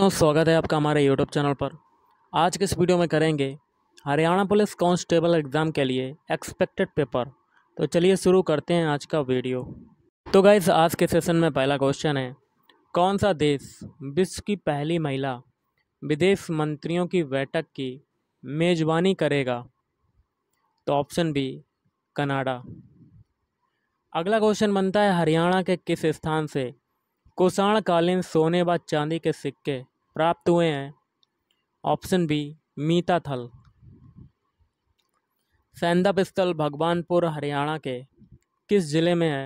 दोस्तों स्वागत है आपका हमारे यूट्यूब चैनल पर आज के इस वीडियो में करेंगे हरियाणा पुलिस कांस्टेबल एग्ज़ाम के लिए एक्सपेक्टेड पेपर तो चलिए शुरू करते हैं आज का वीडियो तो गाइज आज के सेशन में पहला क्वेश्चन है कौन सा देश विश्व की पहली महिला विदेश मंत्रियों की बैठक की मेज़बानी करेगा तो ऑप्शन बी कनाडा अगला क्वेश्चन बनता है हरियाणा के किस स्थान से कुषाणकालीन सोने व चांदी के सिक्के प्राप्त हुए हैं ऑप्शन बी मीता थल सैंदप स्थल भगवानपुर हरियाणा के किस जिले में है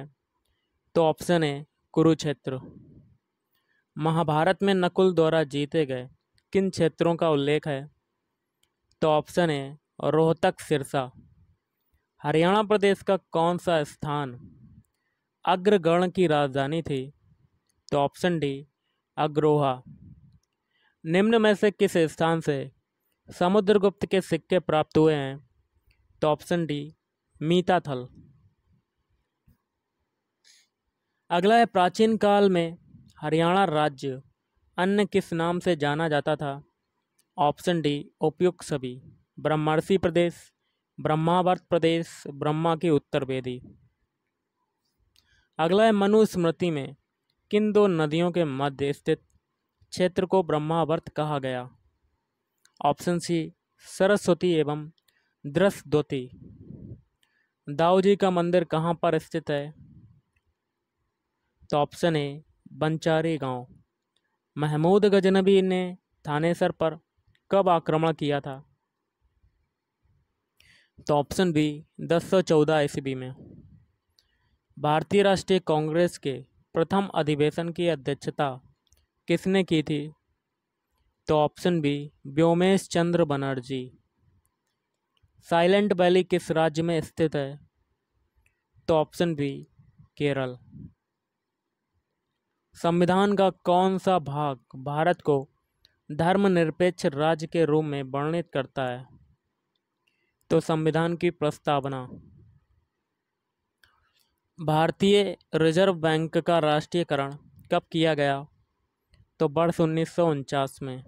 तो ऑप्शन ए कुरुक्षेत्र महाभारत में नकुल द्वारा जीते गए किन क्षेत्रों का उल्लेख है तो ऑप्शन ए रोहतक सिरसा हरियाणा प्रदेश का कौन सा स्थान अग्रगण की राजधानी थी तो ऑप्शन डी अग्रोहा निम्न में से किस स्थान से समुद्रगुप्त के सिक्के प्राप्त हुए हैं तो ऑप्शन डी मीताथल अगला है प्राचीन काल में हरियाणा राज्य अन्य किस नाम से जाना जाता था ऑप्शन डी उपयुक्त सभी ब्रह्मर्षि प्रदेश ब्रह्मावर्त प्रदेश ब्रह्मा की उत्तर वेदी अगला है मनुस्मृति में किन दो नदियों के मध्य स्थित क्षेत्र को ब्रह्मावर्त कहा गया ऑप्शन सी सरस्वती एवं दोती दाऊ जी का मंदिर कहाँ पर स्थित है तो ऑप्शन ए बंचारी गांव महमूद गजनबी ने थानेसर पर कब आक्रमण किया था तो ऑप्शन बी दस सौ चौदह ईस्वी में भारतीय राष्ट्रीय कांग्रेस के प्रथम अधिवेशन की अध्यक्षता किसने की थी तो option B Vyomesh Chandra Banerjee silent valley किस राज्य में स्थित है तो ऑप्शन बी केरल संविधान का कौन सा भाग भारत को धर्मनिरपेक्ष राज्य के रूप में वर्णित करता है तो संविधान की प्रस्तावना भारतीय रिजर्व बैंक का राष्ट्रीयकरण कब किया गया तो वर्ष उन्नीस में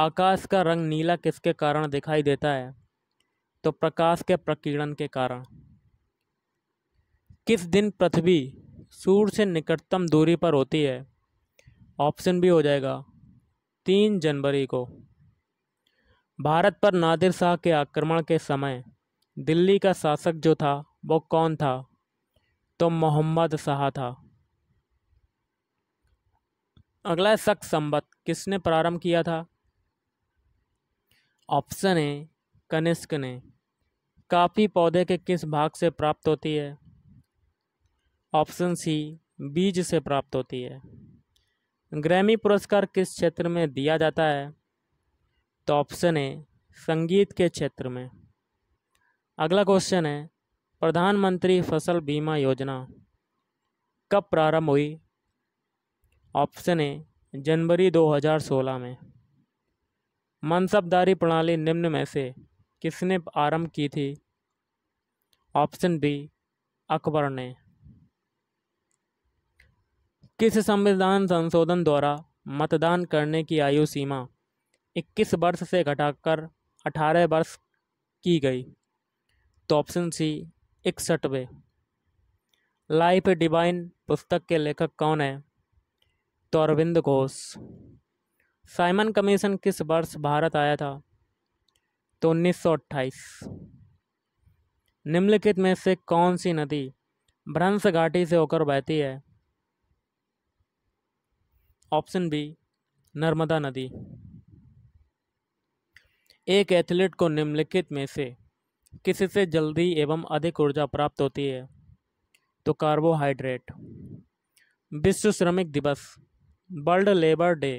आकाश का रंग नीला किसके कारण दिखाई देता है तो प्रकाश के प्रकीर्णन के कारण किस दिन पृथ्वी सूर्य से निकटतम दूरी पर होती है ऑप्शन भी हो जाएगा तीन जनवरी को भारत पर नादिर शाह के आक्रमण के समय दिल्ली का शासक जो था वो कौन था तो मोहम्मद शाह था अगला शक संबत किसने प्रारंभ किया था ऑप्शन ए कनिष्क ने काफ़ी पौधे के किस भाग से प्राप्त होती है ऑप्शन सी बीज से प्राप्त होती है ग्रैमी पुरस्कार किस क्षेत्र में दिया जाता है तो ऑप्शन ए संगीत के क्षेत्र में अगला क्वेश्चन है प्रधानमंत्री फसल बीमा योजना कब प्रारंभ हुई ऑप्शन ए जनवरी 2016 में मनसबदारी प्रणाली निम्न में से किसने आरंभ की थी ऑप्शन बी अकबर ने किस संविधान संशोधन द्वारा मतदान करने की आयु सीमा 21 वर्ष से घटाकर 18 वर्ष की गई तो ऑप्शन सी इकसठवें लाइफ डिवाइन पुस्तक के लेखक कौन है तो अरविंद घोष साइमन कमीशन किस वर्ष भारत आया था तो उन्नीस निम्नलिखित में से कौन सी नदी भ्रंश घाटी से होकर बहती है ऑप्शन बी नर्मदा नदी एक एथलीट को निम्नलिखित में से किससे जल्दी एवं अधिक ऊर्जा प्राप्त होती है तो कार्बोहाइड्रेट विश्व श्रमिक दिवस वर्ल्ड लेबर डे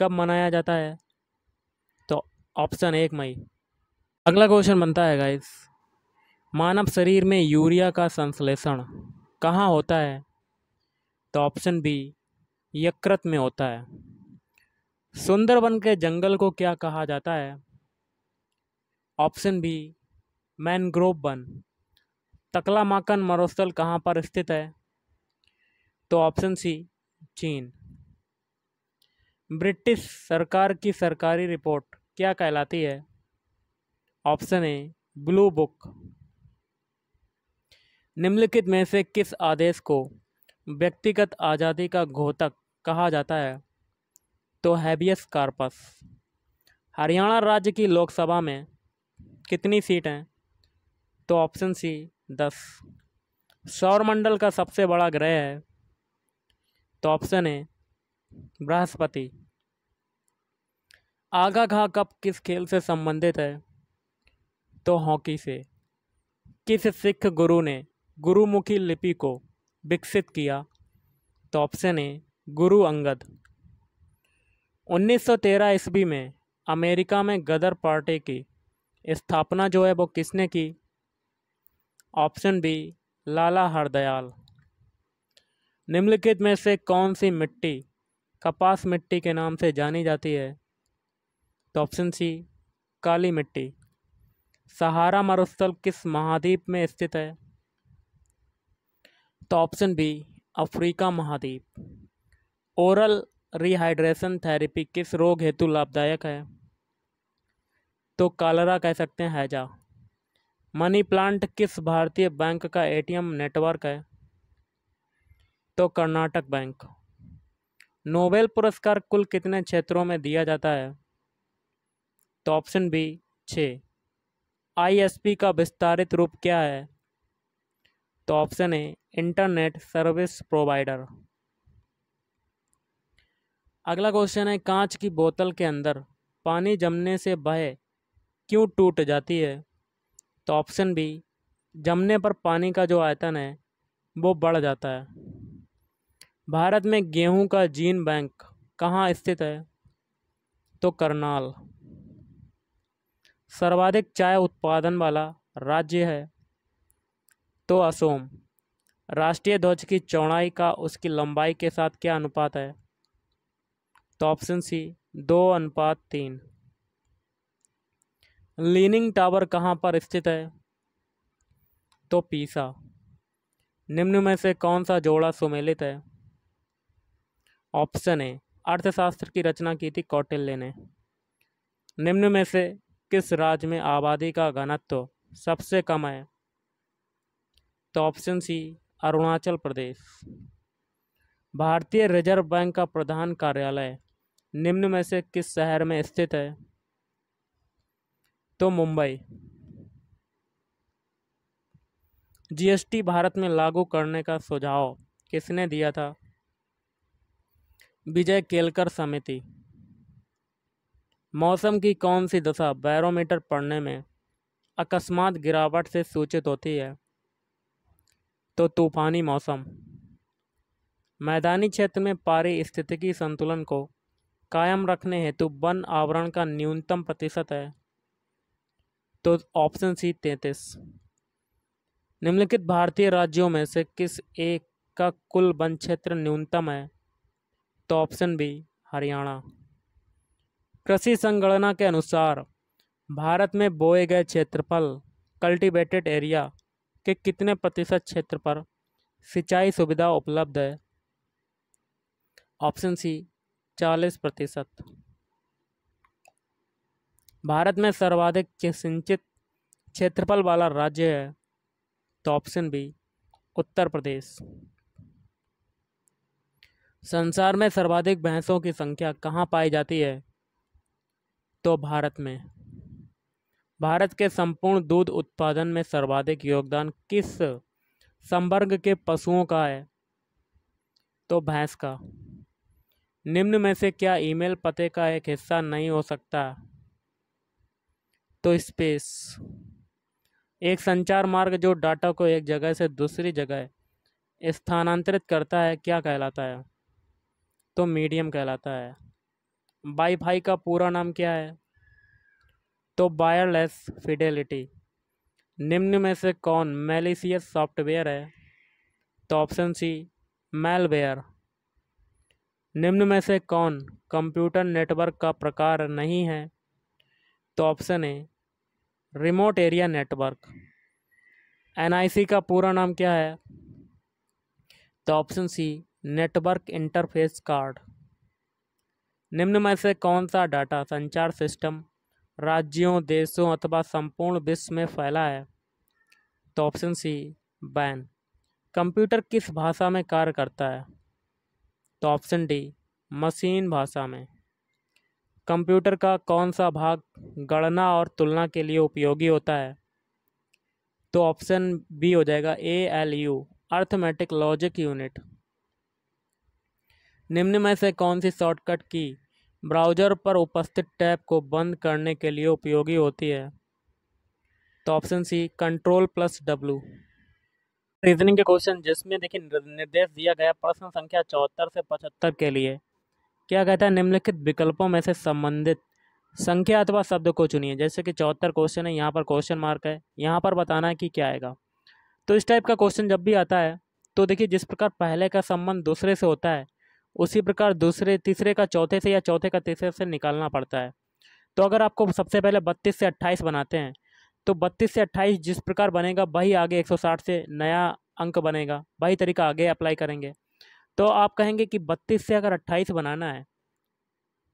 कब मनाया जाता है तो ऑप्शन एक मई अगला क्वेश्चन बनता है गाइस मानव शरीर में यूरिया का संश्लेषण कहाँ होता है तो ऑप्शन बी यकृत में होता है सुंदरबन के जंगल को क्या कहा जाता है ऑप्शन बी मैनग्रोव वन तकला मरुस्थल कहाँ पर स्थित है तो ऑप्शन सी चीन ब्रिटिश सरकार की सरकारी रिपोर्ट क्या कहलाती है ऑप्शन ए ब्लू बुक निम्नलिखित में से किस आदेश को व्यक्तिगत आज़ादी का घोतक कहा जाता है तो हैबियस कार्पस हरियाणा राज्य की लोकसभा में कितनी सीट हैं तो ऑप्शन सी दस सौरमंडल का सबसे बड़ा ग्रह है तो ऑप्शन ए बृहस्पति आगा घा कप किस खेल से संबंधित है तो हॉकी से किस सिख गुरु ने गुरुमुखी लिपि को विकसित किया तो ऑप्शन ए गुरु अंगद 1913 ईस्वी में अमेरिका में गदर पार्टी की स्थापना जो है वो किसने की ऑप्शन बी लाला हरदयाल निम्नलिखित में से कौन सी मिट्टी कपास मिट्टी के नाम से जानी जाती है तो ऑप्शन सी काली मिट्टी सहारा मरुस्थल किस महाद्वीप में स्थित है तो ऑप्शन बी अफ्रीका महाद्वीप ओरल रिहाइड्रेशन थेरेपी किस रोग हेतु लाभदायक है तो कालरा कह सकते हैं हैजा मनी प्लांट किस भारतीय बैंक का एटीएम नेटवर्क है तो कर्नाटक बैंक नोबेल पुरस्कार कुल कितने क्षेत्रों में दिया जाता है तो ऑप्शन बी छ आईएसपी का विस्तारित रूप क्या है तो option A internet service provider अगला क्वेश्चन है कांच की बोतल के अंदर पानी जमने से बह क्यों टूट जाती है तो ऑप्शन बी जमने पर पानी का जो आयतन है वो बढ़ जाता है भारत में गेहूं का जीन बैंक कहाँ स्थित है तो करनाल सर्वाधिक चाय उत्पादन वाला राज्य है तो असोम राष्ट्रीय ध्वज की चौड़ाई का उसकी लंबाई के साथ क्या अनुपात है तो ऑप्शन सी दो अनुपात तीन लीनिंग टावर कहाँ पर स्थित है तो पीसा निम्न में से कौन सा जोड़ा सुमेलित है ऑप्शन ए अर्थशास्त्र की रचना की थी कौटिल्य ने निम्न में से किस राज्य में आबादी का घनत्व सबसे कम है तो ऑप्शन सी अरुणाचल प्रदेश भारतीय रिजर्व बैंक का प्रधान कार्यालय निम्न में से किस शहर में स्थित है तो मुंबई जीएसटी भारत में लागू करने का सुझाव किसने दिया था विजय केलकर समिति मौसम की कौन सी दशा बैरोमीटर पढ़ने में अकस्मात गिरावट से सूचित होती है तो तूफानी मौसम मैदानी क्षेत्र में पारिस्थितिकी संतुलन को कायम रखने हेतु वन आवरण का न्यूनतम प्रतिशत है तो ऑप्शन सी तैंतीस निम्नलिखित भारतीय राज्यों में से किस एक का कुल वन क्षेत्र न्यूनतम है तो ऑप्शन बी हरियाणा कृषि संगणना के अनुसार भारत में बोए गए क्षेत्रफल कल्टीवेटेड एरिया के कितने प्रतिशत क्षेत्र पर सिंचाई सुविधा उपलब्ध है ऑप्शन सी चालीस प्रतिशत भारत में सर्वाधिक सिंचित क्षेत्रफल वाला राज्य है तो ऑप्शन बी उत्तर प्रदेश संसार में सर्वाधिक भैंसों की संख्या कहाँ पाई जाती है तो भारत में भारत के संपूर्ण दूध उत्पादन में सर्वाधिक योगदान किस संवर्ग के पशुओं का है तो भैंस का निम्न में से क्या ईमेल पते का एक हिस्सा नहीं हो सकता तो स्पेस एक संचार मार्ग जो डाटा को एक जगह से दूसरी जगह स्थानांतरित करता है क्या कहलाता है तो मीडियम कहलाता है वाईफाई का पूरा नाम क्या है तो वायरलेस फिडेलिटी निम्न में से कौन मेलिसियस सॉफ्टवेयर है तो ऑप्शन सी मेलवेयर निम्न में से कौन कंप्यूटर नेटवर्क का प्रकार नहीं है तो option A remote area network NIC का पूरा नाम क्या है तो option C network interface card निम्न में से कौन सा डाटा संचार सिस्टम राज्यों देशों अथवा संपूर्ण विश्व में फैला है तो ऑप्शन सी बैन कंप्यूटर किस भाषा में कार्य करता है तो ऑप्शन डी मशीन भाषा में कंप्यूटर का कौन सा भाग गणना और तुलना के लिए उपयोगी होता है तो ऑप्शन बी हो जाएगा A L U arithmetic logic unit निम्न में से कौन सी शॉर्टकट की ब्राउजर पर उपस्थित टैब को बंद करने के लिए उपयोगी होती है तो option C control plus W reasoning के क्वेश्चन जिसमें देखिए निर्देश दिया गया प्रश्न संख्या चौहत्तर से पचहत्तर के लिए क्या कहता है निम्नलिखित विकल्पों में से संबंधित संख्या अथवा शब्द को चुनिए जैसे कि चौहत्तर क्वेश्चन है यहाँ पर क्वेश्चन मार्क है यहाँ पर बताना है कि क्या आएगा तो इस टाइप का क्वेश्चन जब भी आता है तो देखिए जिस प्रकार पहले का संबंध दूसरे से होता है उसी प्रकार दूसरे तीसरे का चौथे से या चौथे का तीसरे से निकालना पड़ता है तो अगर आपको सबसे पहले बत्तीस से अट्ठाईस बनाते हैं तो बत्तीस से अट्ठाईस जिस प्रकार बनेगा वही आगे एक सौ साठ से नया अंक बनेगा वही तरीका आगे अप्लाई करेंगे तो आप कहेंगे कि बत्तीस से अगर अट्ठाईस बनाना है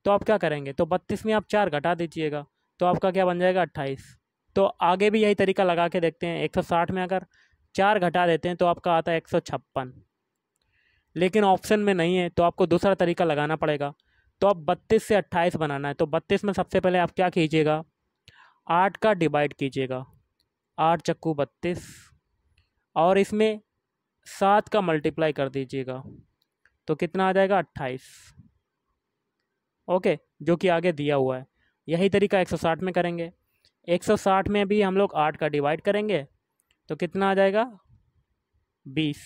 तो आप क्या करेंगे तो बत्तीस में आप चार घटा दीजिएगा तो आपका क्या बन जाएगा अट्ठाईस तो आगे भी यही तरीका लगा के देखते हैं एक सौ साठ में अगर चार घटा देते हैं तो आपका आता है एक सौ छप्पन लेकिन ऑप्शन में नहीं है तो आपको दूसरा तरीका लगाना पड़ेगा तो आप बत्तीस से अट्ठाईस बनाना है तो बत्तीस में सबसे पहले आप क्या कीजिएगा आठ का डिवाइड कीजिएगा आठ चक्कू बत्तीस और इसमें सात का मल्टीप्लाई कर दीजिएगा तो कितना आ जाएगा अट्ठाईस ओके जो कि आगे दिया हुआ है यही तरीका एक सौ साठ में करेंगे एक सौ साठ में भी हम लोग आठ का डिवाइड करेंगे तो कितना आ जाएगा बीस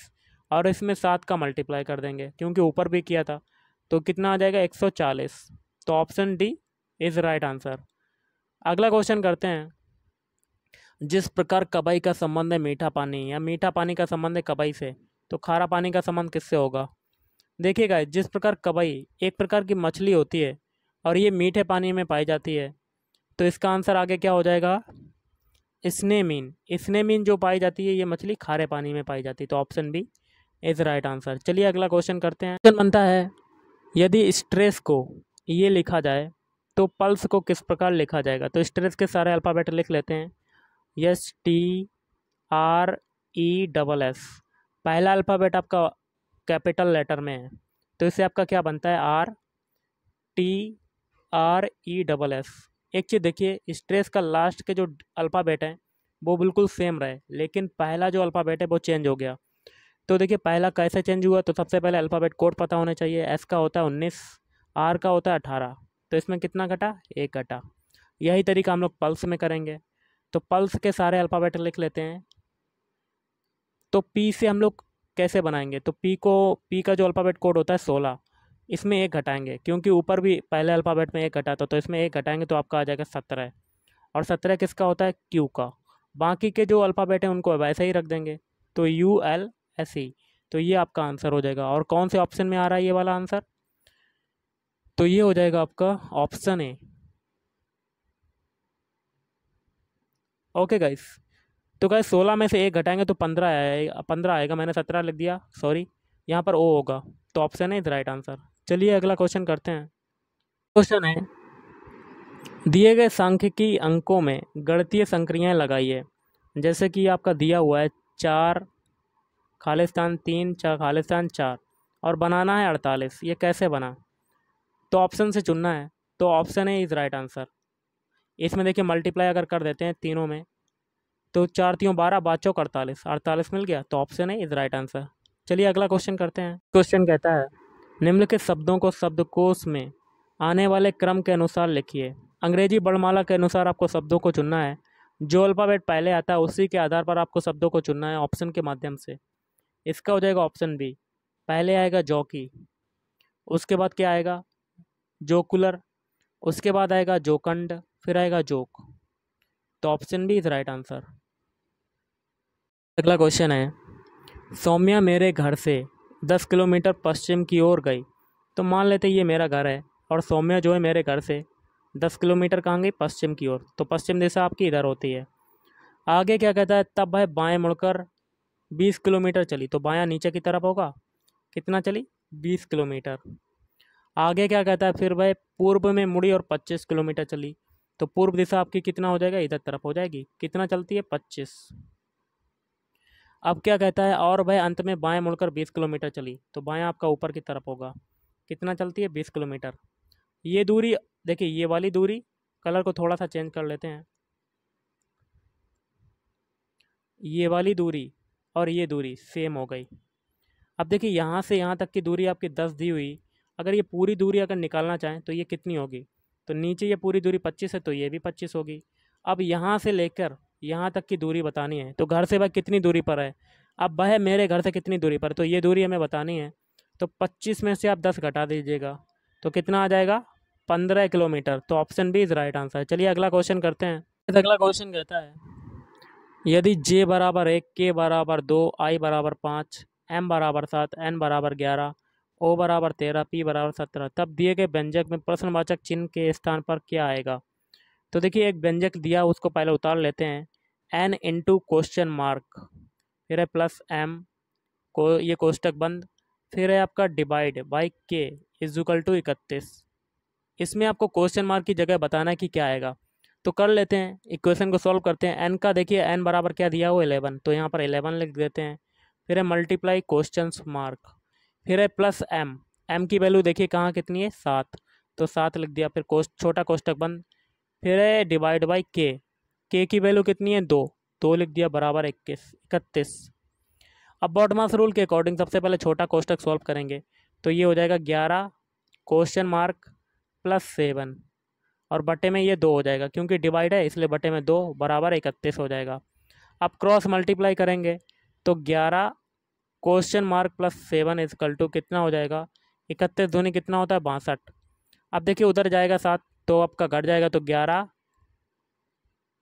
और इसमें सात का मल्टीप्लाई कर देंगे क्योंकि ऊपर भी किया था तो कितना आ जाएगा 140 तो option D is right answer अगला क्वेश्चन करते हैं जिस प्रकार कबाई का संबंध है मीठा पानी या मीठा पानी का संबंध है कबाई से तो खारा पानी का संबंध किससे होगा देखिएगा जिस प्रकार कबाई एक प्रकार की मछली होती है और ये मीठे पानी में पाई जाती है तो इसका आंसर आगे क्या हो जाएगा स्नेमीन स्नेमीन जो पाई जाती है ये मछली खारे पानी में पाई जाती है तो option B is right answer चलिए अगला क्वेश्चन करते हैं क्वेश्चन बनता है यदि स्ट्रेस को ये लिखा जाए तो पल्स को किस प्रकार लिखा जाएगा तो स्ट्रेस के सारे अल्फ़ाबेट लिख लेते हैं yes T R E double S पहला अल्फ़ाबेट आपका कैपिटल लेटर में है तो इससे आपका क्या बनता है R T R E double S एक चीज़ देखिए स्ट्रेस का लास्ट के जो अल्फ़ाबेट हैं वो बिल्कुल सेम रहे लेकिन पहला जो अल्फ़ाबेट है वो चेंज हो गया तो देखिए पहला कैसे चेंज हुआ तो सबसे पहले अल्फ़ाबेट कोड पता होना चाहिए एस का होता है उन्नीस आर का होता है अठारह तो इसमें कितना कटा एक कटा यही तरीका हम लोग पल्स में करेंगे तो पल्स के सारे अल्फ़ाबेट लिख लेते हैं तो पी से हम लोग कैसे बनाएंगे तो पी को पी का जो अल्फ़ाबेट कोड होता है सोलह इसमें एक घटाएंगे क्योंकि ऊपर भी पहले अल्फ़ाबेट में एक घटा था तो इसमें एक घटाएंगे तो आपका आ जाएगा सत्रह और सत्रह किसका होता है क्यू का बाकी के जो अल्फ़ाबेट हैं उनको वैसे ही रख देंगे तो यू एल ऐसे ही तो ये आपका आंसर हो जाएगा और कौन से ऑप्शन में आ रहा है ये वाला आंसर तो ये हो जाएगा आपका ऑप्शन ए ओके गाइस तो गाइस सोलह में से एक घटाएंगे तो पंद्रह आएगा पंद्रह आएगा मैंने सत्रह लिख दिया सॉरी यहाँ पर ओ होगा तो ऑप्शन है इज राइट आंसर चलिए अगला क्वेश्चन करते हैं क्वेश्चन है दिए गए सांख्यिकी अंकों में गणतीय संक्रियाएं लगाइए जैसे कि आपका दिया हुआ है चार खालिस्तान तीन चार खालिस्तान चार और बनाना है अड़तालीस ये कैसे बना तो ऑप्शन से चुनना है तो ऑप्शन है इज़ राइट आंसर इसमें देखिए मल्टीप्लाई अगर कर देते हैं तीनों में तो चार तीनों बारह बाद चौक अड़तालीस अड़तालीस मिल गया तो ऑप्शन है इज़ राइट आंसर चलिए अगला क्वेश्चन करते हैं क्वेश्चन कहता है निम्नलिखित शब्दों को शब्दकोश में आने वाले क्रम के अनुसार लिखिए अंग्रेजी बड़माला के अनुसार आपको शब्दों को चुनना है जो अल्फ़ाबेट पहले आता है उसी के आधार पर आपको शब्दों को चुनना है ऑप्शन के माध्यम से इसका हो जाएगा ऑप्शन बी पहले आएगा जॉकी उसके बाद क्या आएगा जोकुलर उसके बाद आएगा जोकंड फिर आएगा जोक तो option B is right answer अगला क्वेश्चन है सौम्या मेरे घर से दस किलोमीटर पश्चिम की ओर गई तो मान लेते ये मेरा घर है और सौम्या जो है मेरे घर से दस किलोमीटर कहाँ गई पश्चिम की ओर तो पश्चिम दिशा आपकी इधर होती है आगे क्या कहता है तब भाई बाएं मुड़कर बीस किलोमीटर चली तो बायां नीचे की तरफ होगा कितना चली बीस किलोमीटर आगे क्या कहता है फिर वह पूर्व में मुड़ी और पच्चीस किलोमीटर चली तो पूर्व दिशा आपकी कितना हो जाएगा इधर तरफ हो जाएगी कितना चलती है पच्चीस अब क्या कहता है और वह अंत में बाएं मुड़कर बीस किलोमीटर चली तो बायाँ आपका ऊपर की तरफ होगा कितना चलती है बीस किलोमीटर ये दूरी देखिए ये वाली दूरी कलर को थोड़ा सा चेंज कर लेते हैं ये वाली दूरी और ये दूरी सेम हो गई अब देखिए यहाँ से यहाँ तक की दूरी आपकी दस दी हुई अगर ये पूरी दूरी अगर निकालना चाहें तो ये कितनी होगी तो नीचे ये पूरी दूरी पच्चीस है तो ये भी पच्चीस होगी अब यहाँ से लेकर यहाँ तक की दूरी बतानी है तो घर से वह कितनी दूरी पर है अब वह मेरे घर से कितनी दूरी पर तो ये दूरी हमें बतानी है तो पच्चीस में से आप दस घटा दीजिएगा तो कितना आ जाएगा पंद्रह किलोमीटर तो option B is right answer चलिए अगला क्वेश्चन करते हैं अगला क्वेश्चन कहता है यदि जे बराबर एक के बराबर दो आई बराबर पाँच एम बराबर सात एन बराबर ग्यारह ओ बराबर तेरह पी बराबर सत्रह तब दिए गए व्यंजक में प्रश्नवाचक चिन्ह के स्थान पर क्या आएगा तो देखिए एक व्यंजक दिया उसको पहले उतार लेते हैं एन इंटू क्वेश्चन मार्क फिर है प्लस एम को ये कोष्टक बंद फिर है आपका divide by K equal to इकतीस इसमें आपको क्वेश्चन मार्क की जगह बताना है कि क्या आएगा तो कर लेते हैं इक्वेशन को सॉल्व करते हैं एन का देखिए एन बराबर क्या दिया हुआ इलेवन तो यहाँ पर एलेवन लिख देते हैं फिर है मल्टीप्लाई क्वेश्चन मार्क फिर है प्लस एम एम की वैल्यू देखिए कहाँ कितनी है सात तो सात लिख दिया फिर कोस्ट छोटा कोष्टक बंद फिर है डिवाइड बाई के के की वैल्यू कितनी है दो दो लिख दिया बराबर इक्कीस इकतीस अब बॉडमास रूल के अकॉर्डिंग सबसे पहले छोटा कोष्टक सॉल्व करेंगे तो ये हो जाएगा ग्यारह क्वेश्चन मार्क प्लस सेवन और बटे में ये दो हो जाएगा क्योंकि डिवाइड है इसलिए बटे में दो बराबर इकतीस हो जाएगा अब क्रॉस मल्टीप्लाई करेंगे तो ग्यारह question mark plus seven equal to कितना हो जाएगा इकतीस धोनी कितना होता है बासठ अब देखिए उधर जाएगा सात तो आपका घट जाएगा तो ग्यारह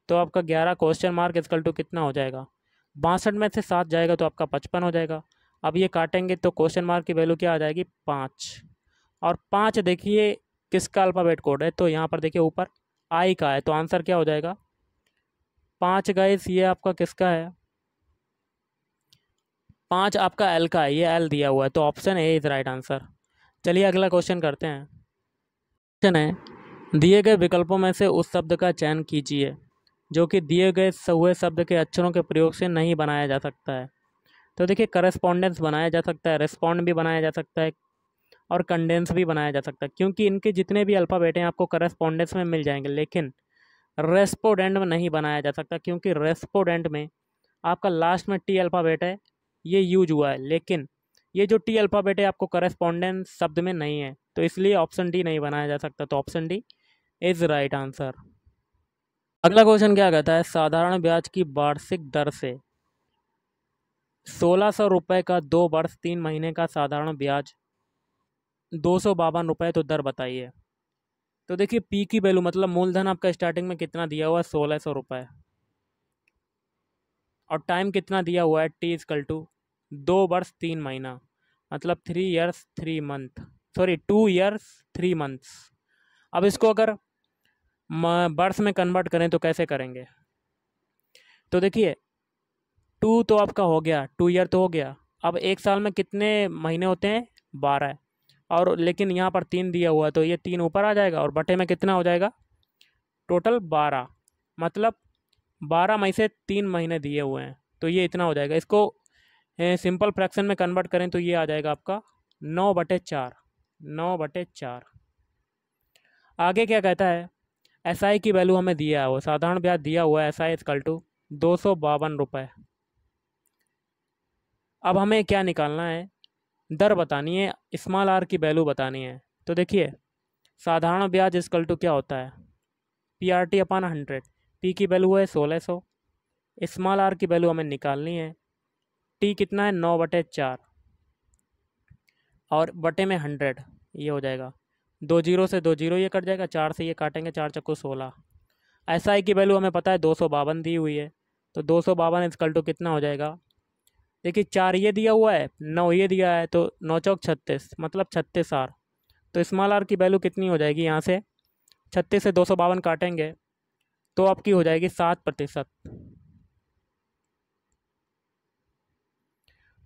तो आपका ग्यारह क्वेश्चन मार्क इजकल टू कितना हो जाएगा बासठ में से सात जाएगा तो आपका पचपन हो जाएगा अब ये काटेंगे तो क्वेश्चन मार्क की वैल्यू क्या आ जाएगी पाँच और पाँच देखिए किसका अल्फ़ाबेट कोड है तो यहाँ पर देखिए ऊपर आई का है तो आंसर क्या हो जाएगा पाँच गाइस ये आपका किसका है पाँच आपका एल का है ये एल दिया हुआ है तो option A is right answer चलिए अगला क्वेश्चन करते हैं क्वेश्चन है दिए गए विकल्पों में से उस शब्द का चयन कीजिए जो कि दिए गए हुए शब्द के अक्षरों के प्रयोग से नहीं बनाया जा सकता है तो देखिए करस्पॉन्डेंस बनाया जा सकता है रेस्पॉन्ड भी बनाया जा सकता है और कंडेंस भी बनाया जा सकता है क्योंकि इनके जितने भी अल्फ़ाबेट हैं आपको करस्पोंडेंस में मिल जाएंगे लेकिन रेस्पोडेंट में नहीं बनाया जा सकता क्योंकि रेस्पोडेंट में आपका लास्ट में टी अल्फ़ाबेट है ये यूज हुआ है लेकिन ये जो टी अल्फ़ाबेट है आपको करस्पोंडेंस शब्द में नहीं है तो इसलिए ऑप्शन डी नहीं बनाया जा सकता तो option D is right answer अगला क्वेश्चन क्या कहता है साधारण ब्याज की वार्षिक दर से सोलह सौ रुपये का दो वर्ष तीन महीने का साधारण ब्याज दो सौ बावन रुपये तो दर बताइए तो देखिए पी की वैल्यू मतलब मूलधन आपका स्टार्टिंग में कितना दिया हुआ है सोलह सौ रुपये और टाइम कितना दिया हुआ है टी इजकल टू दो वर्ष तीन महीना मतलब three years three month sorry two years three months अब इसको अगर वर्ष में कन्वर्ट करें तो कैसे करेंगे तो देखिए टू तो आपका हो गया टू ईयर तो हो गया अब एक साल में कितने महीने होते हैं बारह और लेकिन यहाँ पर तीन दिया हुआ है तो ये तीन ऊपर आ जाएगा और बटे में कितना हो जाएगा टोटल बारह मतलब बारह मई से तीन महीने दिए हुए हैं तो ये इतना हो जाएगा इसको सिंपल फ्रैक्शन में कन्वर्ट करें तो ये आ जाएगा आपका नौ बटे चार नौ बटे चार आगे क्या कहता है एस आई की वैल्यू हमें दिया हुआ साधारण ब्याज दिया हुआ है एस आई इजकल टू दो सौ बावन रुपये अब हमें क्या निकालना है दर बतानी है इस्माल आर की वैल्यू बतानी है तो देखिए साधारण ब्याज इसकल टू क्या होता है P R T upon hundred P की वैल्यू है सोलह सौ इस्माल आर की वैल्यू हमें निकालनी है टी कितना है नौ बटे चार और बटे में हंड्रेड ये हो जाएगा दो जीरो से दो जीरो ये कट जाएगा चार से ये काटेंगे चार चक्को सोलह एस आई की वैल्यू हमें पता है दो सौ बावन दी हुई है तो दो सौ बावन इसकल टू कितना हो जाएगा देखिए चार ये दिया हुआ है नौ ये दिया है तो नौ चौक छत्तीस मतलब छत्तीस आर तो स्मॉल आर की वैल्यू कितनी हो जाएगी यहाँ से छत्तीस से दो सौ बावन काटेंगे तो आपकी हो जाएगी सात प्रतिशत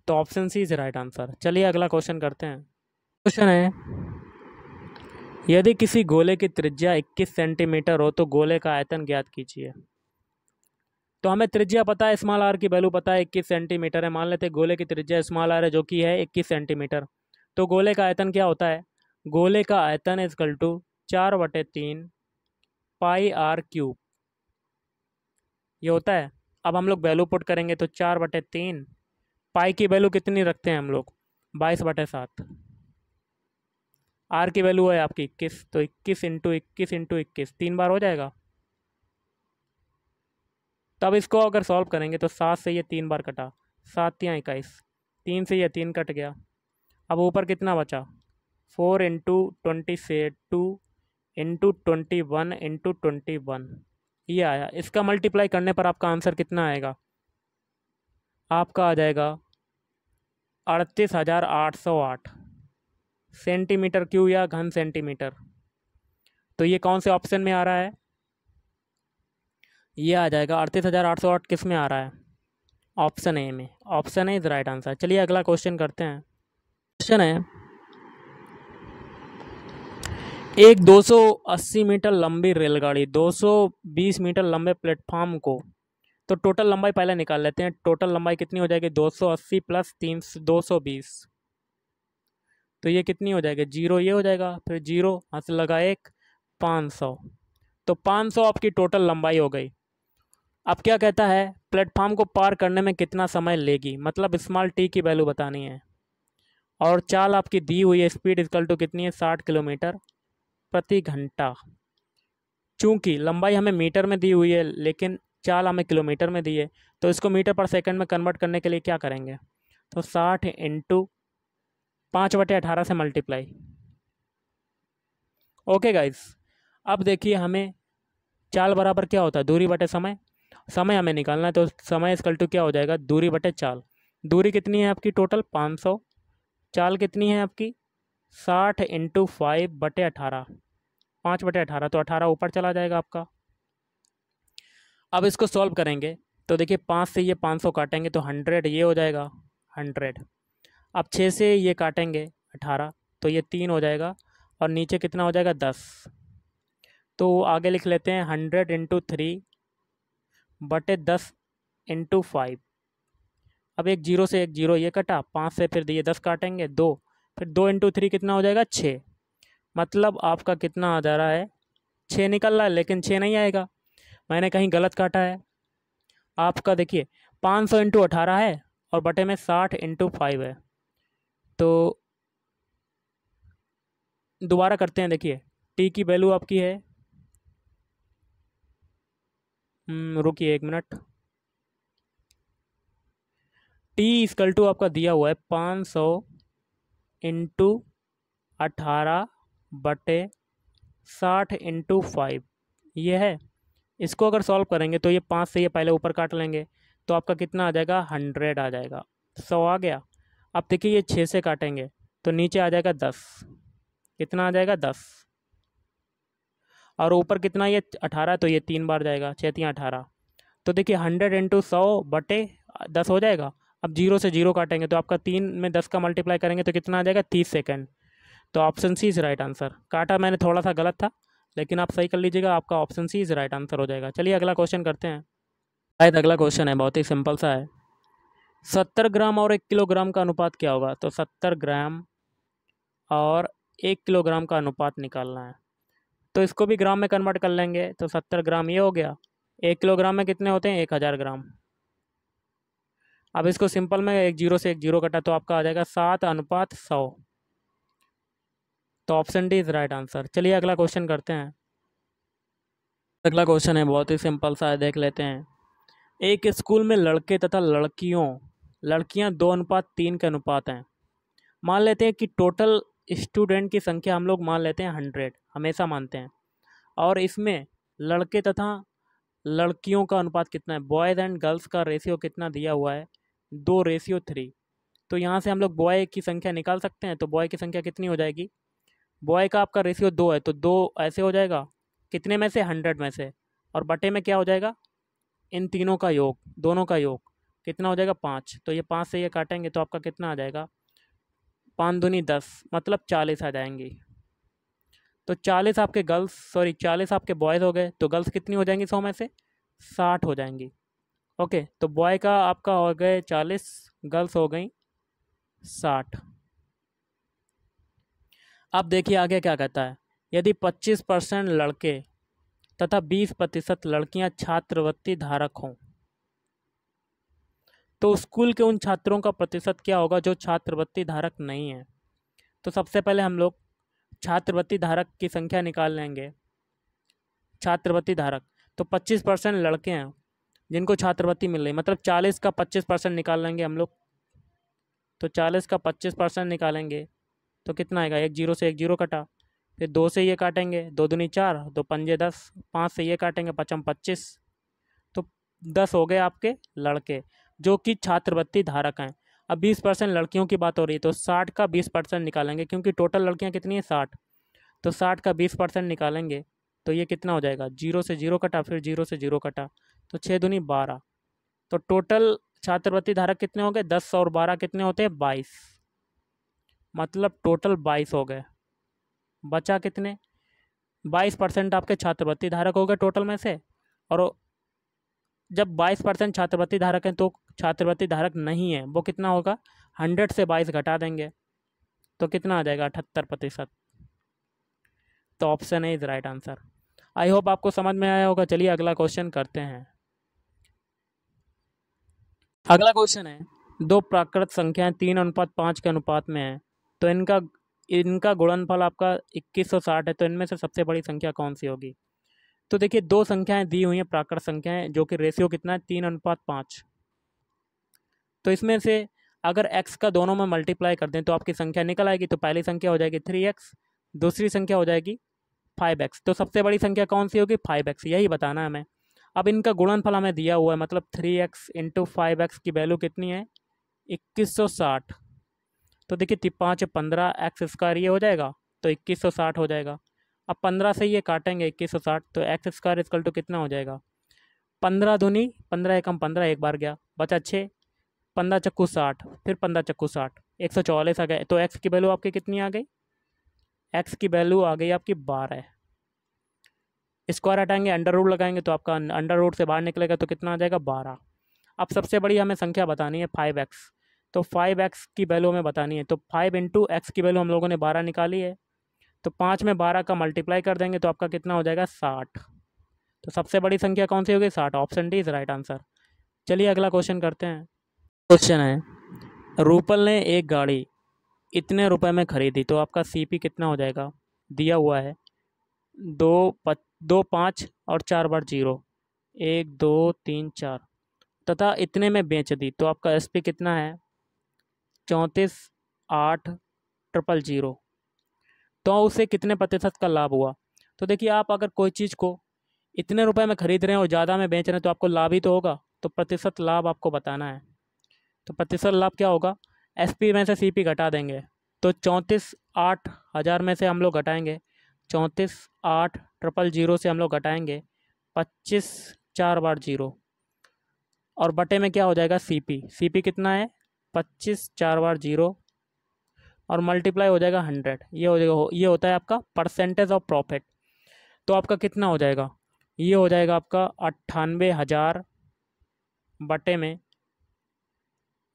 तो option C is right answer चलिए अगला क्वेश्चन करते हैं क्वेश्चन है यदि किसी गोले की त्रिज्या 21 सेंटीमीटर हो तो गोले का आयतन ज्ञात कीजिए तो हमें त्रिज्या पता है स्मॉल आर की वैल्यू पता है इक्कीस सेंटीमीटर है मान लेते गोले की त्रिज्या स्मॉल आर है जो कि है इक्कीस सेंटीमीटर तो गोले का आयतन क्या होता है गोले का आयतन इजकल टू चार बटे तीन पाई आर क्यूब ये होता है अब हम लोग वैल्यू पुट करेंगे तो चार बटे तीन पाई की वैल्यू कितनी रखते हैं हम लोग बाईस बटे सात आर की वैल्यू है आपकी इक्कीस तो इक्कीस इंटू इक्कीस इंटू इक्कीस तीन बार हो जाएगा तो अब इसको अगर सॉल्व करेंगे तो सात से ये तीन बार कटा सात या इक्कीस तीन से ये तीन कट गया अब ऊपर कितना बचा फोर इंटू ट्वेंटी से two into twenty one into twenty one ये आया इसका मल्टीप्लाई करने पर आपका आंसर कितना आएगा आपका आ जाएगा अड़तीस हज़ार आठ सौ आठ सेंटीमीटर क्यू या घन सेंटीमीटर तो ये कौन से ऑप्शन में आ रहा है ये आ जाएगा अड़तीस हज़ार आठ सौ आठ किस में आ रहा है ऑप्शन ए में option A is right answer चलिए अगला क्वेश्चन करते हैं क्वेश्चन है एक 280 मीटर लंबी रेलगाड़ी 220 मीटर लंबे प्लेटफॉर्म को तो टोटल लंबाई पहले निकाल लेते हैं टोटल लंबाई कितनी हो जाएगी 280 प्लस तीन दो सौ बीस तो ये कितनी हो जाएगी जीरो ये हो जाएगा फिर जीरो हाथ लगा एक पाँच सौ तो पाँच सौ आपकी टोटल लंबाई हो गई अब क्या कहता है प्लेटफॉर्म को पार करने में कितना समय लेगी मतलब स्मॉल टी की वैल्यू बतानी है और चाल आपकी दी हुई है स्पीड इजकल टू कितनी है साठ किलोमीटर प्रति घंटा चूँकि लंबाई हमें मीटर में दी हुई है लेकिन चाल हमें किलोमीटर में दी है तो इसको मीटर पर सेकंड में कन्वर्ट करने के लिए क्या करेंगे तो साठ इंटू पाँच बटे अठारह से मल्टीप्लाई ओके गाइस अब देखिए हमें चाल बराबर क्या होता है दूरी बटे समय समय हमें निकालना है तो समय इसकल टू क्या हो जाएगा दूरी बटे चाल दूरी कितनी है आपकी टोटल पाँच सौ चाल कितनी है आपकी साठ इंटू फाइव बटे अठारह पाँच बटे अठारह तो अठारह ऊपर चला जाएगा आपका अब इसको सॉल्व करेंगे तो देखिए पाँच से ये पाँच सौ काटेंगे तो हंड्रेड ये हो जाएगा हंड्रेड अब छः से ये काटेंगे अठारह तो ये तीन हो जाएगा और नीचे कितना हो जाएगा दस तो आगे लिख लेते हैं हंड्रेड इंटू थ्री बटे दस इंटू फाइव अब एक जीरो से एक जीरो ये कटा पाँच से फिर ये दस काटेंगे दो फिर दो इंटू थ्री कितना हो जाएगा छः मतलब आपका कितना आ जा रहा है छः निकल रहा है लेकिन छः नहीं आएगा मैंने कहीं गलत काटा है आपका देखिए पाँच सौ इंटू अठारह है और बटे में साठ इंटू फाइव है तो दोबारा करते हैं देखिए टी की वैल्यू आपकी है हम्म, रुकिए एक मिनट टी स्कल टू आपका दिया हुआ है पाँच सौ इंटू अठारह बटे साठ इंटू फाइव ये है इसको अगर सॉल्व करेंगे तो ये पाँच से ये पहले ऊपर काट लेंगे तो आपका कितना आ जाएगा हंड्रेड आ जाएगा सौ आ गया अब देखिए ये छः से काटेंगे तो नीचे आ जाएगा दस कितना आ जाएगा दस और ऊपर कितना ये अठारह तो ये तीन बार जाएगा छतियाँ अठारह तो देखिए हंड्रेड इंटू सौ बटे दस हो जाएगा अब जीरो से जीरो काटेंगे तो आपका तीन में दस का मल्टीप्लाई करेंगे तो कितना आ जाएगा तीस सेकेंड तो option C is right answer काटा मैंने थोड़ा सा गलत था लेकिन आप सही कर लीजिएगा आपका option C is right answer हो जाएगा चलिए अगला क्वेश्चन करते हैं शायद अगला क्वेश्चन है बहुत ही सिंपल सा है सत्तर ग्राम और एक किलोग्राम का अनुपात क्या होगा तो सत्तर ग्राम और एक किलोग्राम का अनुपात निकालना है तो इसको भी ग्राम में कन्वर्ट कर लेंगे तो सत्तर ग्राम ये हो गया एक किलोग्राम में कितने होते हैं एक हज़ार ग्राम अब इसको सिंपल में एक जीरो से एक जीरो कटा तो आपका आ जाएगा सात अनुपात सौ तो option D is right answer चलिए अगला क्वेश्चन करते हैं अगला क्वेश्चन है बहुत ही सिंपल सा है देख लेते हैं एक स्कूल में लड़के तथा लड़कियों लड़कियां दो अनुपात तीन के अनुपात हैं मान लेते हैं कि टोटल स्टूडेंट की संख्या हम लोग मान लेते हैं हंड्रेड हमेशा मानते हैं और इसमें लड़के तथा लड़कियों का अनुपात कितना है बॉयज़ एंड गर्ल्स का रेशियो कितना दिया हुआ है दो रेशियो थ्री तो यहाँ से हम लोग बॉय की संख्या निकाल सकते हैं तो बॉय की संख्या कितनी हो जाएगी बॉय का आपका रेशियो दो है तो दो ऐसे हो जाएगा कितने में से हंड्रेड में से और बटे में क्या हो जाएगा इन तीनों का योग दोनों का योग कितना हो जाएगा पाँच तो ये पाँच से ये काटेंगे तो आपका कितना आ जाएगा पाँच दूनी दस मतलब चालीस आ जाएंगी तो चालीस आपके गर्ल्स सॉरी चालीस आपके बॉयज़ हो गए तो गर्ल्स कितनी हो जाएंगी सौ में से साठ हो जाएंगी ओके तो बॉय का आपका हो गए चालीस गर्ल्स हो गई साठ अब देखिए आगे क्या कहता है यदि पच्चीस परसेंट लड़के तथा बीस प्रतिशत लड़कियाँ छात्रवृत्ति धारक हों तो स्कूल के उन छात्रों का प्रतिशत क्या होगा जो छात्रवृत्ति धारक नहीं है तो सबसे पहले हम लोग छात्रवृत्ति धारक की संख्या निकाल लेंगे छात्रवृत्ति धारक तो 25 परसेंट लड़के हैं जिनको छात्रवृत्ति मिल रही मतलब 40 का 25 परसेंट निकाल लेंगे हम लोग तो 40 का 25 परसेंट निकालेंगे तो कितना आएगा एक जीरो से एक जीरो कटा फिर दो से ये काटेंगे दो दुनी चार दो पंजे दस पाँच से ये काटेंगे पचम पच्चीस तो दस हो गए आपके लड़के जो कि छात्रवृत्ति धारक हैं अब बीस परसेंट लड़कियों की बात हो रही है तो साठ का बीस परसेंट निकालेंगे क्योंकि टोटल लड़कियाँ कितनी हैं साठ तो साठ का बीस परसेंट निकालेंगे तो ये कितना हो जाएगा जीरो से जीरो कटा फिर जीरो से जीरो कटा तो छः दुनी बारह तो टोटल छात्रवृत्ति धारक कितने हो गए दस और बारह कितने होते हैं बाईस मतलब टोटल बाईस हो गए बचा कितने बाईस परसेंट आपके छात्रवृत्ति धारक हो गए टोटल में से और जब बाईस परसेंट छात्रवृत्ति धारक हैं तो छात्रवृत्ति धारक नहीं है वो कितना होगा हंड्रेड से बाईस घटा देंगे तो कितना आ जाएगा अठहत्तर प्रतिशत तो ऑप्शन है is right answer I hope आपको समझ में आया होगा चलिए अगला क्वेश्चन करते हैं अगला क्वेश्चन है दो प्राकृत संख्याएं तीन अनुपात पाँच के अनुपात में है तो इनका इनका गुणनफल आपका इक्कीस सौ साठ है तो इनमें से सबसे बड़ी संख्या कौन सी होगी तो देखिए दो संख्याएं दी हुई हैं प्राकृत संख्याएं जो कि रेशियो कितना है तीन अनुपात पाँच तो इसमें से अगर एक्स का दोनों में मल्टीप्लाई कर दें तो आपकी संख्या निकल आएगी तो पहली संख्या हो जाएगी थ्री एक्स दूसरी संख्या हो जाएगी फाइव एक्स तो सबसे बड़ी संख्या कौन सी होगी फाइव एक्स यही बताना है हमें अब इनका गुणनफल हमें दिया हुआ है मतलब three X into five X की वैल्यू कितनी है इक्कीस सौ साठ तो देखिए पाँच पंद्रह एक्स स्क्वायर ये हो जाएगा तो इक्कीस सौ साठ हो जाएगा अब पंद्रह से ये काटेंगे इक्कीस सौ साठ तो एक्स स्क्वायर इसकल टू कितना हो जाएगा पंद्रह दूनी पंद्रह एकम पंद्रह एक बार गया बचा छः पंद्रह चक्कू साठ फिर पंद्रह चक्कू साठ एक सौ चौवालीस आ गए तो एक्स की वैल्यू आपकी कितनी आ गई एक्स की वैल्यू आ गई आपकी बारह स्क्वायर हटाएंगे अंडर रूट लगाएंगे तो आपका अंडर रूट से बाहर निकलेगा तो कितना आ जाएगा बारह अब सबसे बड़ी हमें संख्या बतानी है फाइव एक्स तो फाइव एक्स की वैल्यू हमें बतानी है तो फाइव इंटू एक्स की वैल्यू हम लोगों ने बारह निकाली है तो पाँच में बारह का मल्टीप्लाई कर देंगे तो आपका कितना हो जाएगा साठ तो सबसे बड़ी संख्या कौन सी होगी साठ option D is right answer चलिए अगला क्वेश्चन करते हैं क्वेश्चन है रूपल ने एक गाड़ी इतने रुपए में खरीदी तो आपका सीपी कितना हो जाएगा दिया हुआ है दो प, दो पाँच और चार बार जीरो एक दो तीन चार तथा इतने में बेच दी तो आपका एसपी कितना है चौंतीस आठ ट्रिपल जीरो तो उसे कितने प्रतिशत का लाभ हुआ तो देखिए आप अगर कोई चीज़ को इतने रुपए में ख़रीद रहे हैं और ज़्यादा में बेच रहे हैं तो आपको लाभ ही तो होगा तो प्रतिशत लाभ आपको बताना है तो प्रतिशत लाभ क्या होगा एस पी में से सी पी घटा देंगे तो चौंतीस आठ हज़ार में से हम लोग घटाएंगे चौंतीस आठ ट्रिपल जीरो से हम लोग घटाएंगे पच्चीस चार बार जीरो और बटे में क्या हो जाएगा सी पी सी पी कितना है पच्चीस चार बार जीरो और मल्टीप्लाई हो जाएगा हंड्रेड ये हो जाएगा ये होता है आपका परसेंटेज ऑफ प्रॉफिट तो आपका कितना हो जाएगा ये हो जाएगा आपका अट्ठानवे हज़ार बटे में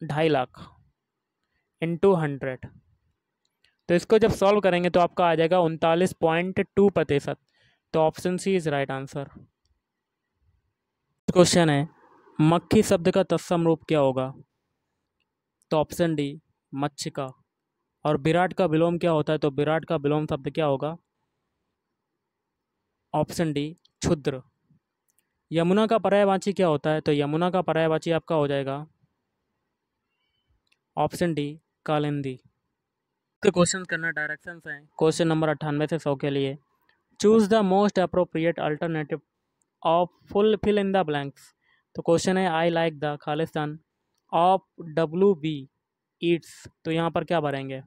ढाई लाख इंटू हंड्रेड तो इसको जब सॉल्व करेंगे तो आपका आ जाएगा उनतालीस पॉइंट टू प्रतिशत तो option C is right answer question है मक्खी शब्द का तत्सम रूप क्या होगा तो ऑप्शन डी मच्छिका और विराट का विलोम क्या होता है तो विराट का विलोम शब्द क्या होगा ऑप्शन डी क्षुद्र यमुना का पर्यायवाची क्या होता है तो यमुना का पर्यायवाची आपका हो जाएगा ऑप्शन डी कालिंदी तो क्वेश्चन करना डायरेक्शन हैं क्वेश्चन नंबर अट्ठानवे से सौ के लिए choose the most appropriate alternative of full fill in the blanks तो क्वेश्चन है I like the Khalistan of W B Yeats तो यहाँ पर क्या भरेंगे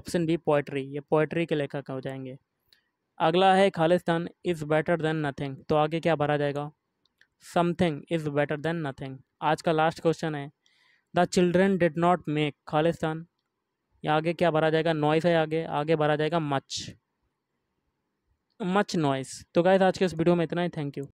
ऑप्शन बी पोइट्री ये पोइट्री के लेखक हो जाएंगे अगला है Khalistan is better than nothing तो आगे क्या भरा जाएगा something is better than nothing आज का लास्ट क्वेश्चन है the children did not make Khalistan या आगे क्या भरा जाएगा नॉइस है आगे आगे भरा जाएगा मच मच नॉइस तो गाइज आज के इस वीडियो में इतना ही थैंक यू